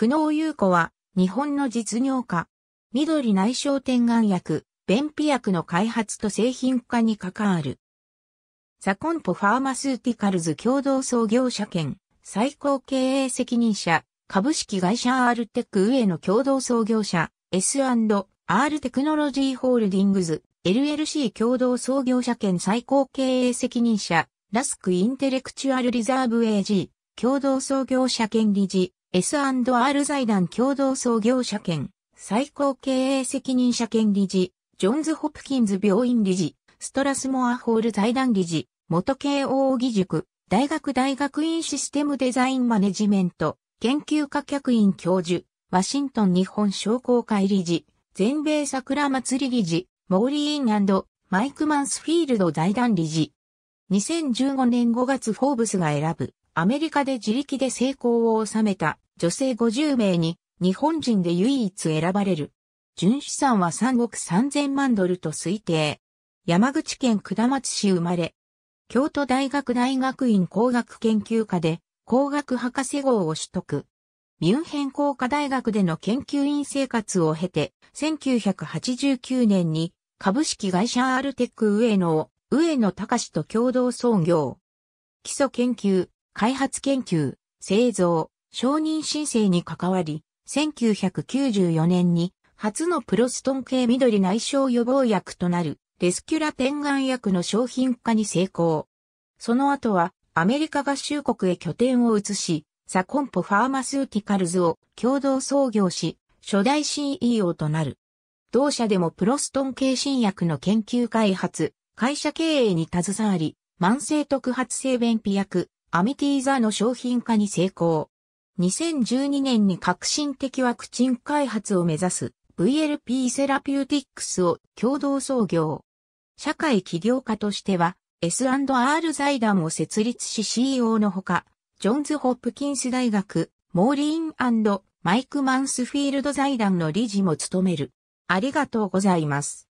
久能優子は、日本の実業家、緑内障点眼薬、便秘薬の開発と製品化に関わる。ザコンポファーマスーティカルズ共同創業者兼、最高経営責任者、株式会社アールテック上の共同創業者、S&R テクノロジーホールディングズ、LLC 共同創業者兼最高経営責任者、ラスクインテレクチュアルリザーブ AG、共同創業者兼理事、S&R 財団共同創業者兼、最高経営責任者兼理事、ジョンズ・ホプキンズ病院理事、ストラスモアホール財団理事、元慶応義塾、大学大学院システムデザインマネジメント、研究科客員教授、ワシントン日本商工会理事、全米桜祭り理事、モーリー・インマイク・マンスフィールド財団理事。2015年5月フォーブスが選ぶ、アメリカで自力で成功を収めた女性50名に日本人で唯一選ばれる。純資産は3億3000万ドルと推定。山口県下松市生まれ。京都大学大学院工学研究科で工学博士号を取得。ミュンヘン工科大学での研究員生活を経て、1989年に株式会社アールテック上野を上野隆と共同創業。基礎研究、開発研究、製造、承認申請に関わり、1994年に初のプロストン系緑内障予防薬となるレスキュラ点眼薬の商品化に成功。その後はアメリカ合衆国へ拠点を移し、サコンポファーマスーティカルズを共同創業し、初代 CEO となる。同社でもプロストン系新薬の研究開発、会社経営に携わり、慢性特発性便秘薬、アミティーザの商品化に成功。2012年に革新的ワクチン開発を目指す VLP セラピューティックスを共同創業。社会起業家としては S&R 財団を設立し CEO のほか、ジョンズ・ホップキンス大学、モーリーンマイク・マンスフィールド財団の理事も務める。ありがとうございます。